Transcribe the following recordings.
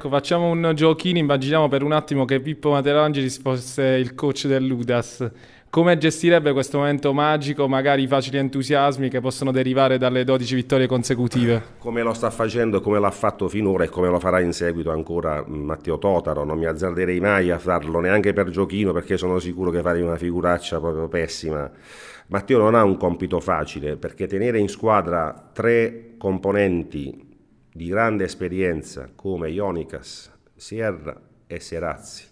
ecco, facciamo un giochino, immaginiamo per un attimo che Pippo Materangelis fosse il coach dell'Udas. Come gestirebbe questo momento magico, magari i facili entusiasmi che possono derivare dalle 12 vittorie consecutive? Come lo sta facendo, come l'ha fatto finora e come lo farà in seguito ancora mm, Matteo Totaro, non mi azzarderei mai a farlo neanche per giochino perché sono sicuro che farei una figuraccia proprio pessima. Matteo non ha un compito facile perché tenere in squadra tre componenti di grande esperienza come Ionicas, Sierra e Serazzi.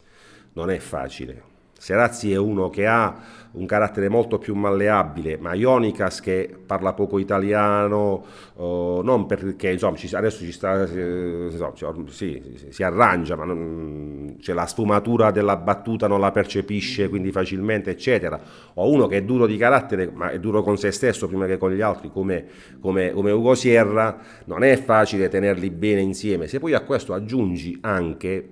Non è facile, Serazzi è uno che ha un carattere molto più malleabile, ma Ionicas che parla poco italiano, eh, non perché insomma, ci, adesso ci sta, eh, insomma, si, si, si, arrangia, ma non, cioè, la sfumatura della battuta non la percepisce quindi facilmente, eccetera. O uno che è duro di carattere, ma è duro con se stesso prima che con gli altri, come, come, come Ugo Sierra, non è facile tenerli bene insieme. Se poi a questo aggiungi anche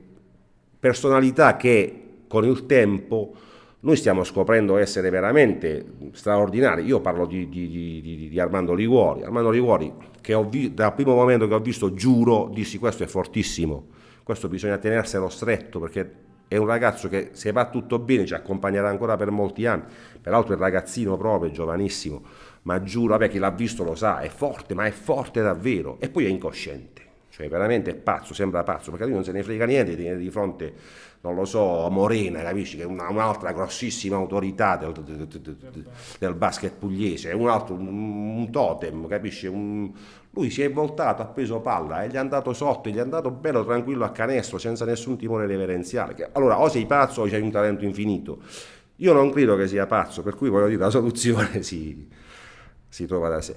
personalità che con il tempo noi stiamo scoprendo essere veramente straordinari. Io parlo di, di, di, di Armando Liguori, Armando Liguori che vi, dal primo momento che ho visto giuro, dissi questo è fortissimo, questo bisogna tenerselo stretto perché è un ragazzo che se va tutto bene ci accompagnerà ancora per molti anni, peraltro è ragazzino proprio, è giovanissimo, ma giuro, vabbè chi l'ha visto lo sa, è forte, ma è forte davvero e poi è incosciente, cioè veramente è pazzo, sembra pazzo perché lui non se ne frega niente di, di fronte non lo so, Morena, capisci, che è una, un'altra grossissima autorità del, del, del, basket pugliese, è un altro, un, un totem, capisci? Un, lui si è voltato, ha preso palla e eh, gli è andato sotto, e gli è andato bello tranquillo a canestro, senza nessun timore reverenziale. Allora, o sei pazzo o hai un talento infinito. Io non credo che sia pazzo, per cui voglio dire, la soluzione si, si trova da sé.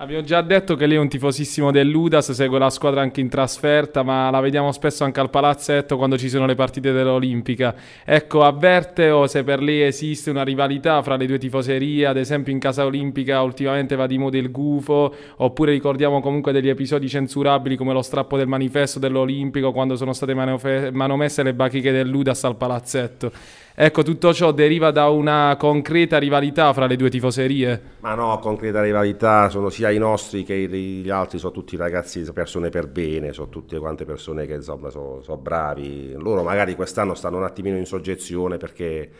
Abbiamo già detto che lei è un tifosissimo dell'Udas, segue la squadra anche in trasferta, ma la vediamo spesso anche al palazzetto quando ci sono le partite dell'Olimpica. Ecco, avverte o se per lei esiste una rivalità fra le due tifoserie, ad esempio in casa olimpica ultimamente va di moda il gufo, oppure ricordiamo comunque degli episodi censurabili come lo strappo del manifesto dell'Olimpico quando sono state manomesse le bachiche dell'Udas al palazzetto. Ecco, tutto ciò deriva da una concreta rivalità fra le due tifoserie? Ma no, concreta rivalità sono sia sia i nostri che gli altri sono tutti ragazzi, persone per bene, sono tutte quante persone che insomma sono, sono bravi. Loro magari quest'anno stanno un attimino in soggezione perché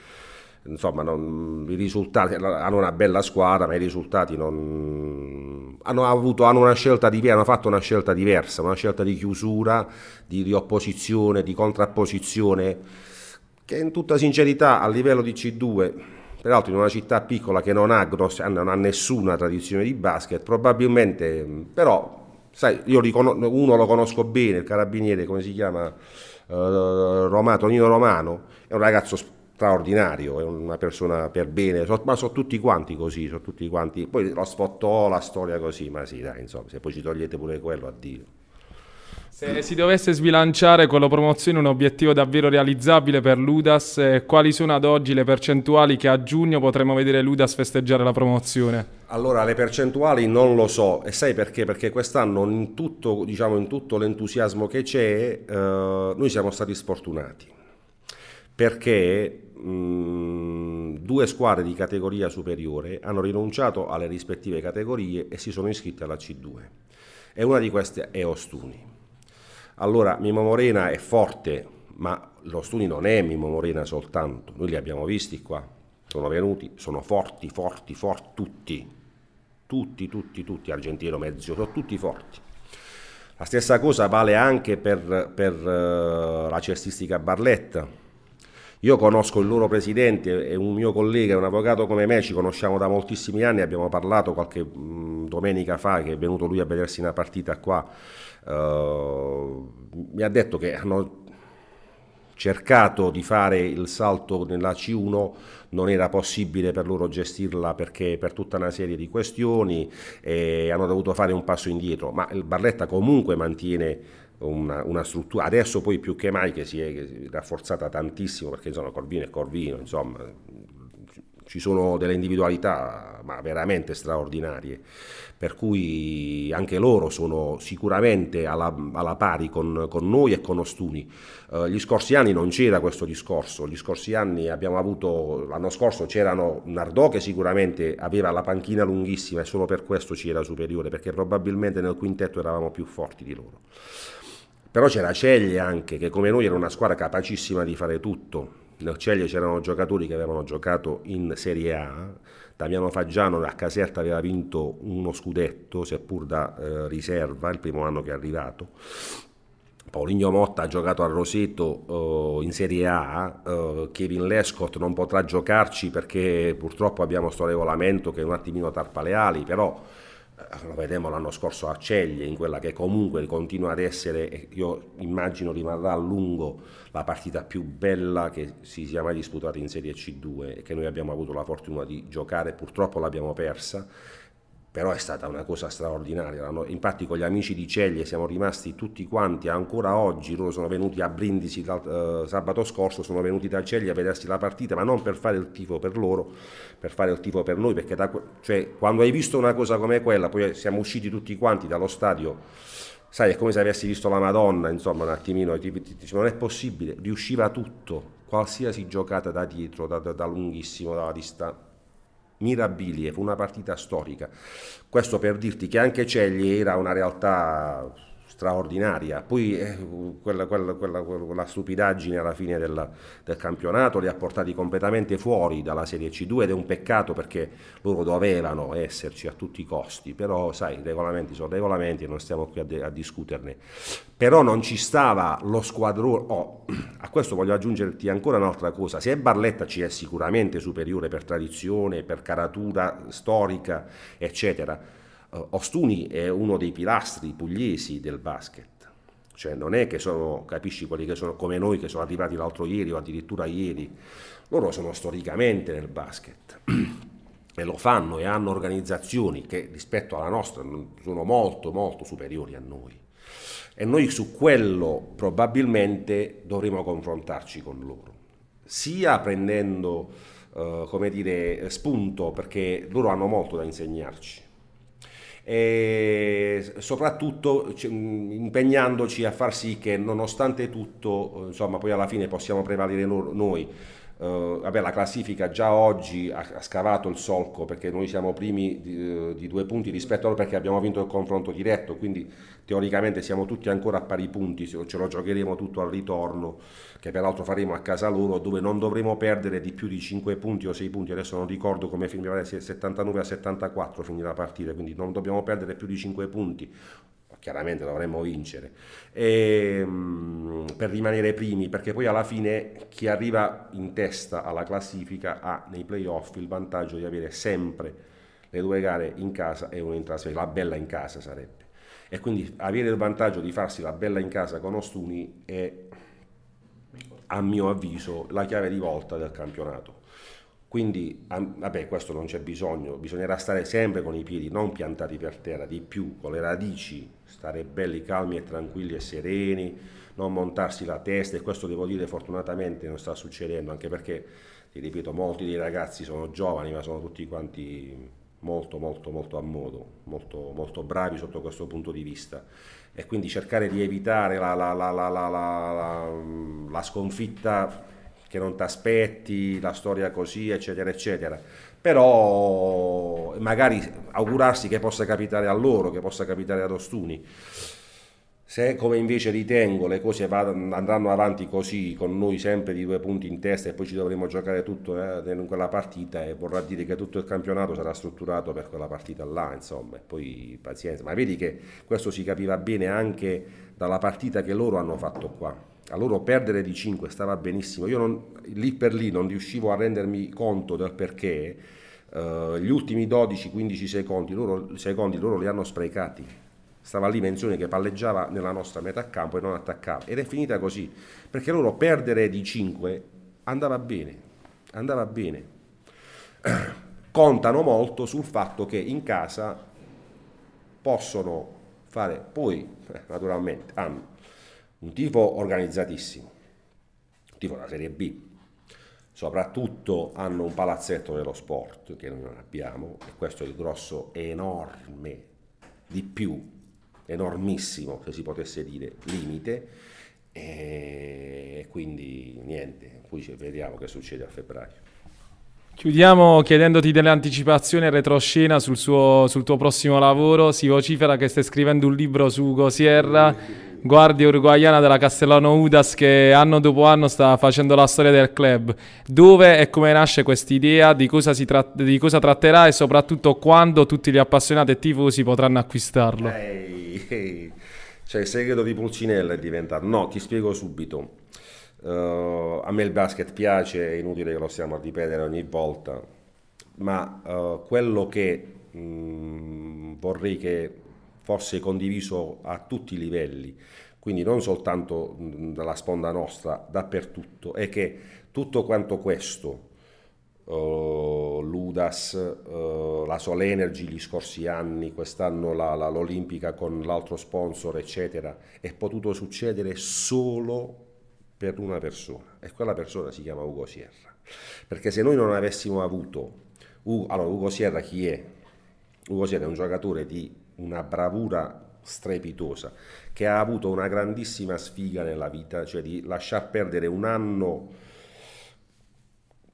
insomma non, i risultati hanno una bella squadra ma i risultati non hanno avuto hanno una scelta di, hanno fatto una scelta diversa una scelta di chiusura di, riopposizione, di contrapposizione che in tutta sincerità a livello di C2 peraltro in una città piccola che non ha, grosse, eh, non ha nessuna tradizione di basket, probabilmente mm, però, sai, io li, uno lo conosco bene, il carabiniere, come si chiama, eh, Roma, Tonino Romano, è un ragazzo straordinario, è una persona per bene, so, ma sono tutti quanti così, sono tutti quanti, poi lo sfottò la storia così, ma sì dai, insomma, se poi ci togliete pure quello, addio. Se si dovesse sbilanciare con la promozione un obiettivo davvero realizzabile per l'Udas, eh, quali sono ad oggi le percentuali che a giugno potremo vedere l'Udas festeggiare la promozione? Allora, le percentuali non lo so, e sai perché? Perché quest'anno in tutto, diciamo, in tutto l'entusiasmo che c'è, eh, noi siamo stati sfortunati, perché mh, mm, due squadre di categoria superiore hanno rinunciato alle rispettive categorie e si sono iscritte alla C2, e una di queste è Ostuni allora, Mimo Morena è forte, ma lo Studi non è Mimo Morena soltanto, noi li abbiamo visti qua, sono venuti, sono forti, forti, forti, tutti, tutti, tutti, tutti, Argentino, Mezzo, sono tutti forti. La stessa cosa vale anche per, per uh, la cestistica Barletta, io conosco il loro presidente, è un mio collega, è un avvocato come me, ci conosciamo da moltissimi anni, abbiamo parlato qualche mh, mm, domenica fa che è venuto lui a vedersi una partita qua, uh, mi ha detto che hanno cercato di fare il salto nella C1 non era possibile per loro gestirla perché per tutta una serie di questioni eh, hanno dovuto fare un passo indietro, ma il Barletta comunque mantiene una, una, struttura, adesso poi più che mai che si è rafforzata tantissimo perché insomma Corvino e Corvino, insomma ci sono delle individualità ma veramente straordinarie, per cui anche loro sono sicuramente alla, alla pari con, con, noi e con Ostuni. Eh, gli scorsi anni non c'era questo discorso, gli scorsi anni abbiamo avuto, l'anno scorso c'erano Nardò che sicuramente aveva la panchina lunghissima e solo per questo ci era superiore, perché probabilmente nel quintetto eravamo più forti di loro. Però c'era Ceglie anche, che come noi era una squadra capacissima di fare tutto. Nel Ceglie c'erano giocatori che avevano giocato in Serie A, Damiano Faggiano a Caserta aveva vinto uno scudetto, seppur da eh, riserva, il primo anno che è arrivato. Paulinho Motta ha giocato a Roseto eh, in Serie A, eh, Kevin Lescott non potrà giocarci perché purtroppo abbiamo questo regolamento che è un attimino tarpa le ali, però eh, lo vedemmo l'anno scorso a Ceglie, in quella che comunque continua ad essere, io immagino rimarrà a lungo, la partita più bella che si sia mai disputata in Serie C2 e che noi abbiamo avuto la fortuna di giocare, purtroppo l'abbiamo persa però è stata una cosa straordinaria. Infatti con gli amici di Ceglie siamo rimasti tutti quanti, ancora oggi loro sono venuti a Brindisi eh, sabato scorso, sono venuti da Ceglie a vedersi la partita, ma non per fare il tifo per loro, per fare il tifo per noi, perché da, cioè, quando hai visto una cosa come quella, poi siamo usciti tutti quanti dallo stadio, sai, è come se avessi visto la Madonna, insomma, un attimino, ti, ti, ti, non è possibile, riusciva tutto, qualsiasi giocata da dietro, da, da, da lunghissimo, dalla distanza mirabilie, fu una partita storica. Questo per dirti che anche Celli era una realtà straordinaria. Poi eh, quella, quella, quella, quella, stupidaggine alla fine della, del campionato li ha portati completamente fuori dalla Serie C2 ed è un peccato perché loro dovevano esserci a tutti i costi, però sai, i regolamenti sono regolamenti e non stiamo qui a, de- a, discuterne. Però non ci stava lo squadrone, oh, a questo voglio aggiungerti ancora un'altra cosa, se Barletta ci è sicuramente superiore per tradizione, per caratura storica, eccetera, Uh, Ostuni è uno dei pilastri pugliesi del basket, cioè non è che sono, capisci quelli che sono come noi che sono arrivati l'altro ieri o addirittura ieri, loro sono storicamente nel basket e lo fanno e hanno organizzazioni che rispetto alla nostra sono molto molto superiori a noi e noi su quello probabilmente dovremo confrontarci con loro, sia prendendo eh, come dire, spunto perché loro hanno molto da insegnarci e soprattutto mm, impegnandoci a far sì che nonostante tutto, insomma, poi alla fine possiamo prevalere noi. Uh, vabbè, la classifica già oggi ha, ha, scavato il solco perché noi siamo primi di, eh, di, due punti rispetto a loro perché abbiamo vinto il confronto diretto, quindi teoricamente siamo tutti ancora a pari punti, ce lo giocheremo tutto al ritorno, che peraltro faremo a casa loro dove non dovremo perdere di più di 5 punti o 6 punti, adesso non ricordo come finirà, 79 a 74 finirà la partita, quindi non dobbiamo perdere più di 5 punti chiaramente dovremmo vincere, e, ehm, per rimanere primi, perché poi alla fine chi arriva in testa alla classifica ha nei playoff il vantaggio di avere sempre le due gare in casa e una in trasferta, la bella in casa sarebbe. E quindi avere il vantaggio di farsi la bella in casa con Ostuni è, a mio avviso, la chiave di volta del campionato. Quindi, vabbè, questo non c'è bisogno, bisognerà stare sempre con i piedi non piantati per terra, di più, con le radici, stare belli, calmi e tranquilli e sereni, non montarsi la testa e questo devo dire fortunatamente non sta succedendo, anche perché, ti ripeto, molti dei ragazzi sono giovani, ma sono tutti quanti molto molto molto a modo, molto, molto bravi sotto questo punto di vista e quindi cercare di evitare la, la, la, la sconfitta che non ti aspetti, la storia così, eccetera, eccetera. Però magari augurarsi che possa capitare a loro, che possa capitare ad Ostuni. Se come invece ritengo le cose vadano, andranno avanti così, con noi sempre di due punti in testa e poi ci dovremo giocare tutto eh, in quella partita, e vorrà dire che tutto il campionato sarà strutturato per quella partita là, insomma, e poi pazienza. Ma vedi che questo si capiva bene anche dalla partita che loro hanno fatto qua a loro perdere di 5 stava benissimo, io non, lì per lì non riuscivo a rendermi conto del perché eh, gli ultimi 12-15 secondi loro, secondi loro li hanno sprecati, stava lì Menzione che palleggiava nella nostra metà campo e non attaccava ed è finita così, perché loro perdere di 5 andava bene, andava bene. Contano molto sul fatto che in casa possono fare, poi eh, naturalmente hanno un tifo organizzatissimo, un tifo della Serie B, soprattutto hanno un palazzetto dello sport che noi non abbiamo e questo è il grosso enorme di più enormissimo se si potesse dire limite e quindi niente poi vediamo che succede a febbraio Chiudiamo chiedendoti delle anticipazioni e retroscena sul, suo, sul tuo prossimo lavoro. Si vocifera che stai scrivendo un libro su Gosierra guardia uruguayana della Castellano Udas che anno dopo anno sta facendo la storia del club. Dove e come nasce quest'idea, di, tra- di, cosa tratterà e soprattutto quando tutti gli appassionati e tifosi potranno acquistarlo? Ehi, ehi. Cioè il segreto di Pulcinella è diventato... No, ti spiego subito. Uh, a me il basket piace, è inutile che lo stiamo a ripetere ogni volta, ma uh, quello che mh, mm, vorrei che fosse condiviso a tutti i livelli, quindi non soltanto dalla sponda nostra, dappertutto, è che tutto quanto questo, uh, l'Udas, uh, la Energy gli scorsi anni, quest'anno la, la, l'Olimpica con l'altro sponsor, eccetera, è potuto succedere solo per una persona e quella persona si chiama Ugo Sierra. Perché se noi non avessimo avuto... Uh, allora, Ugo Sierra chi è? Ugo Sierra è un giocatore di una bravura strepitosa, che ha avuto una grandissima sfiga nella vita, cioè di lasciar perdere un anno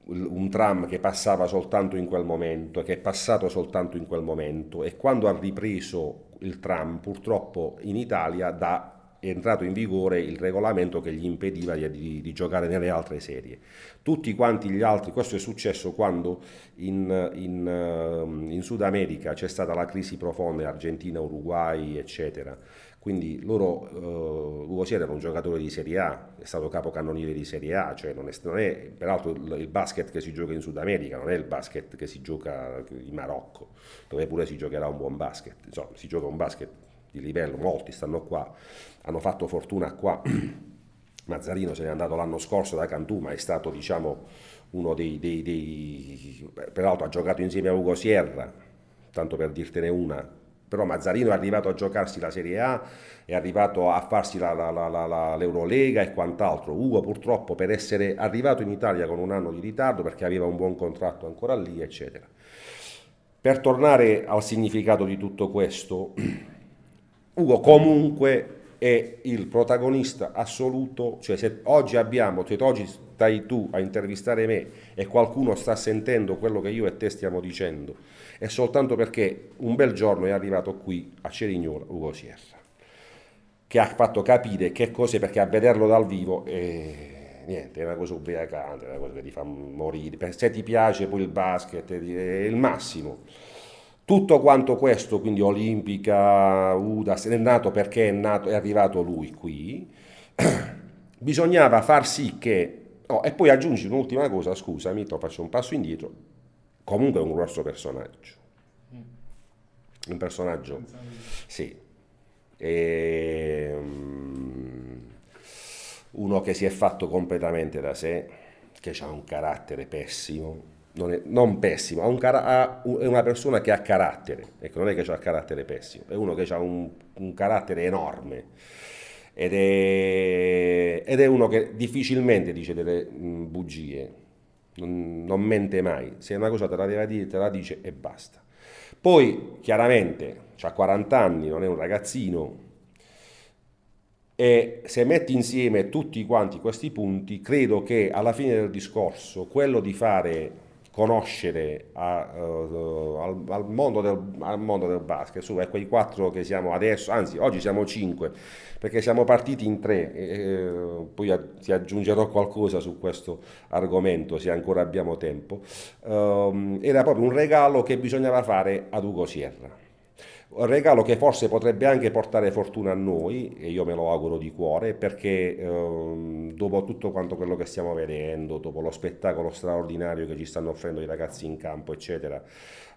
un tram che passava soltanto in quel momento, che è passato soltanto in quel momento e quando ha ripreso il tram purtroppo in Italia da entrato in vigore il regolamento che gli impediva di, di, di, giocare nelle altre serie. Tutti quanti gli altri, questo è successo quando in, in, ehm, in Sud America c'è stata la crisi profonda, Argentina, Uruguay, eccetera. Quindi loro, eh, Ugo Sierra era un giocatore di Serie A, è stato capocannoniere di Serie A, cioè non è, non è peraltro il, il, basket che si gioca in Sud America, non è il basket che si gioca in Marocco, dove pure si giocherà un buon basket, insomma si gioca un basket di livello, molti stanno qua, hanno fatto fortuna qua. Mazzarino se n'è andato l'anno scorso da Cantù, ma è stato diciamo, uno dei, dei, dei... peraltro ha giocato insieme a Ugo Sierra, tanto per dirtene una, però Mazzarino è arrivato a giocarsi la Serie A, è arrivato a farsi la, la, la, l'Eurolega e quant'altro. Ugo purtroppo per essere arrivato in Italia con un anno di ritardo perché aveva un buon contratto ancora lì, eccetera. Per tornare al significato di tutto questo, Ugo comunque è il protagonista assoluto, cioè se oggi abbiamo, se oggi stai tu a intervistare me e qualcuno sta sentendo quello che io e te stiamo dicendo, è soltanto perché un bel giorno è arrivato qui a Cerignola Ugo Sierra, che ha fatto capire che cose, perché a vederlo dal vivo è eh, niente, è una cosa ubriacante, è una cosa che ti fa morire. Se ti piace poi il basket eh, è il massimo. Tutto quanto questo, quindi Olimpica, Udas, è nato perché è, nato, è arrivato lui qui, bisognava far sì che... Oh, e poi aggiungi un'ultima cosa, scusami, faccio un passo indietro, comunque è un grosso personaggio. Mm. Un personaggio... Sì. E, um, uno che si è fatto completamente da sé, che ha un carattere pessimo, non, è, non pessimo, è, un cara- è una persona che ha carattere, ecco, non è che ha carattere pessimo, è uno che ha un, un carattere enorme ed è, ed è, uno che difficilmente dice delle mh, mm, bugie, non, non, mente mai, se una cosa te la deve dire te la dice e basta. Poi chiaramente ha 40 anni, non è un ragazzino e se metti insieme tutti quanti questi punti credo che alla fine del discorso quello di fare conoscere a, uh, al, al, mondo del, al, mondo del, basket, su a quei quattro che siamo adesso, anzi oggi siamo cinque, perché siamo partiti in tre, e, uh, poi a, ti aggiungerò qualcosa su questo argomento se ancora abbiamo tempo, um, era proprio un regalo che bisognava fare ad Ugo Sierra regalo che forse potrebbe anche portare fortuna a noi, e io me lo auguro di cuore, perché ehm, dopo tutto quanto quello che stiamo vedendo, dopo lo spettacolo straordinario che ci stanno offrendo i ragazzi in campo, eccetera,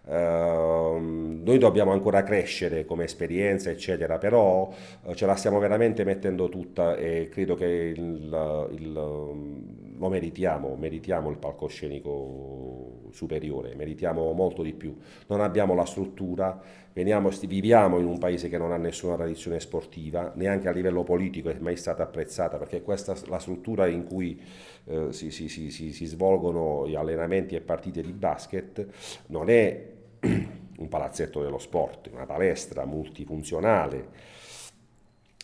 ehm, noi dobbiamo ancora crescere come esperienza, eccetera, però eh, ce la stiamo veramente mettendo tutta e credo che il, il, lo meritiamo, meritiamo il palcoscenico superiore, meritiamo molto di più. Non abbiamo la struttura, veniamo, viviamo in un paese che non ha nessuna tradizione sportiva, neanche a livello politico è mai stata apprezzata, perché questa la struttura in cui eh, si, si, si, si svolgono gli allenamenti e partite di basket non è un palazzetto dello sport, una palestra multifunzionale.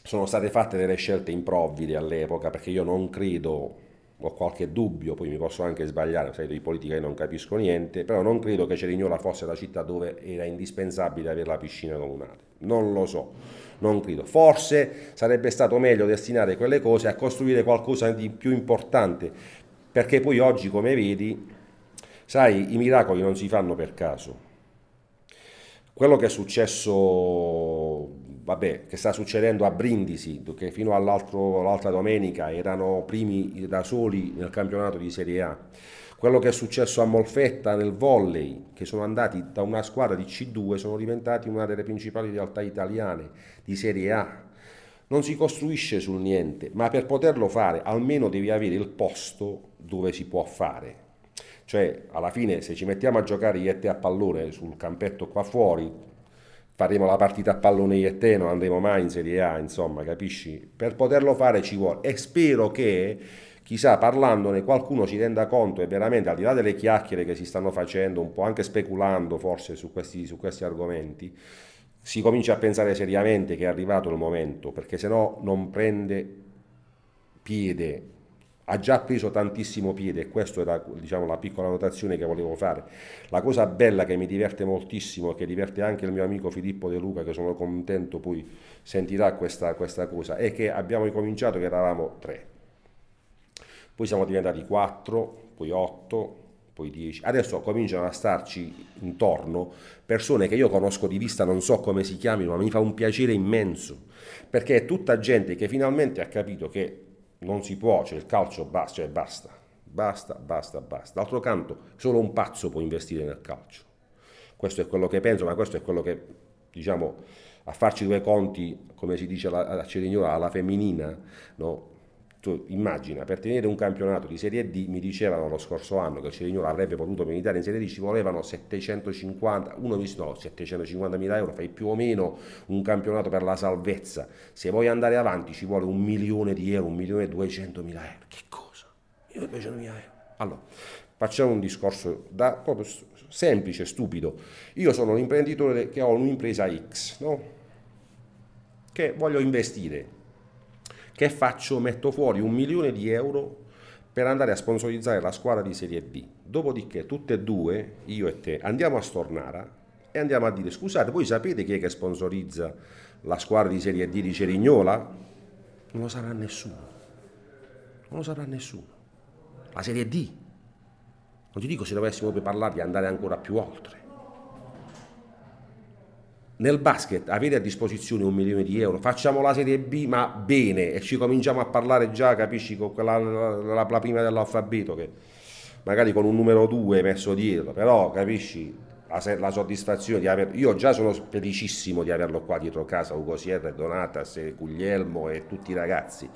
Sono state fatte delle scelte improvvide all'epoca perché io non credo ho qualche dubbio, poi mi posso anche sbagliare, sai, di politica io non capisco niente, però non credo che Cerignola fosse la città dove era indispensabile avere la piscina comunale. Non lo so, non credo. Forse sarebbe stato meglio destinare quelle cose a costruire qualcosa di più importante, perché poi oggi, come vedi, sai, i miracoli non si fanno per caso. Quello che è successo vabbè, che sta succedendo a Brindisi, che fino all'altra domenica erano primi da soli nel campionato di Serie A, quello che è successo a Molfetta nel volley, che sono andati da una squadra di C2, sono diventati una delle principali realtà italiane di Serie A. Non si costruisce sul niente, ma per poterlo fare almeno devi avere il posto dove si può fare. Cioè, alla fine, se ci mettiamo a giocare io e te a pallone sul campetto qua fuori, faremo la partita a pallone io e te, non andremo mai in Serie A, insomma, capisci? Per poterlo fare ci vuole e spero che chissà parlandone qualcuno si renda conto e veramente al di là delle chiacchiere che si stanno facendo, un po' anche speculando forse su questi, su questi argomenti, si comincia a pensare seriamente che è arrivato il momento, perché se no non prende piede ha già preso tantissimo piede e questa era diciamo, la piccola notazione che volevo fare. La cosa bella che mi diverte moltissimo e che diverte anche il mio amico Filippo De Luca, che sono contento poi sentirà questa, questa cosa, è che abbiamo ricominciato che eravamo tre, poi siamo diventati quattro, poi otto, poi dieci. Adesso cominciano a starci intorno persone che io conosco di vista, non so come si chiamino, ma mi fa un piacere immenso, perché è tutta gente che finalmente ha capito che non si può, cioè il calcio, basta, cioè basta, basta, basta, basta. D'altro canto, solo un pazzo può investire nel calcio. Questo è quello che penso, ma questo è quello che, diciamo, a farci due conti, come si dice a Cerignola, alla femminina, no? tu immagina, per tenere un campionato di Serie D, mi dicevano lo scorso anno che il Cerignola avrebbe potuto militare in Serie D, ci volevano 750, uno dice no, 750 mila euro, fai più o meno un campionato per la salvezza, se vuoi andare avanti ci vuole un milione di euro, un milione e 200 mila euro, che cosa? Io 200 mila euro. Allora, facciamo un discorso da, proprio semplice, stupido. Io sono l'imprenditore che ho un'impresa X, no? che voglio investire che faccio? Metto fuori un milione di euro per andare a sponsorizzare la squadra di Serie D. Dopodiché, tutte e due, io e te, andiamo a Stornara e andiamo a dire: Scusate, voi sapete chi è che sponsorizza la squadra di Serie D di Cerignola? Non lo sarà nessuno. Non lo sarà nessuno. La Serie D. Non ti dico se dovessimo poi parlare di andare ancora più oltre nel basket avete a disposizione un milione di euro, facciamo la serie B ma bene e ci cominciamo a parlare già, capisci, con la, la, la prima dell'alfabeto che magari con un numero 2 messo dietro, però capisci la, la soddisfazione di averlo, io già sono felicissimo di averlo qua dietro casa, Ugo Sierra, Donatas, Guglielmo e tutti i ragazzi,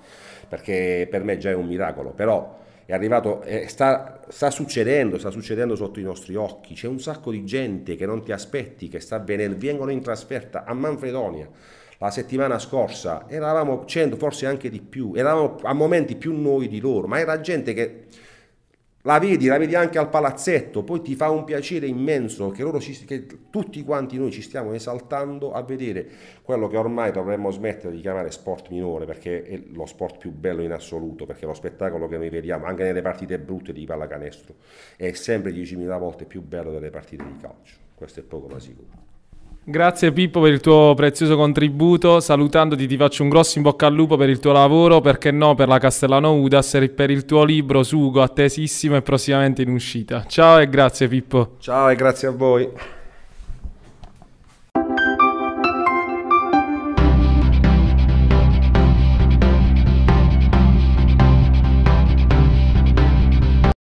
perché per me già è un miracolo, però è arrivato, è, eh, sta, sta, succedendo, sta succedendo sotto i nostri occhi, c'è un sacco di gente che non ti aspetti, che sta venendo, vengono in trasferta a Manfredonia. La settimana scorsa eravamo 100, forse anche di più, eravamo a momenti più noi di loro, ma era gente che la vedi, la vedi anche al palazzetto, poi ti fa un piacere immenso che, loro ci, che tutti quanti noi ci stiamo esaltando a vedere quello che ormai dovremmo smettere di chiamare sport minore perché è lo sport più bello in assoluto, perché lo spettacolo che noi vediamo anche nelle partite brutte di pallacanestro è sempre 10.000 volte più bello delle partite di calcio, questo è poco ma sicuro. Grazie Pippo per il tuo prezioso contributo, salutandoti ti faccio un grosso in bocca al lupo per il tuo lavoro, perché no per la Castellano Udas e per il tuo libro Sugo, attesissimo e prossimamente in uscita. Ciao e grazie Pippo. Ciao e grazie a voi.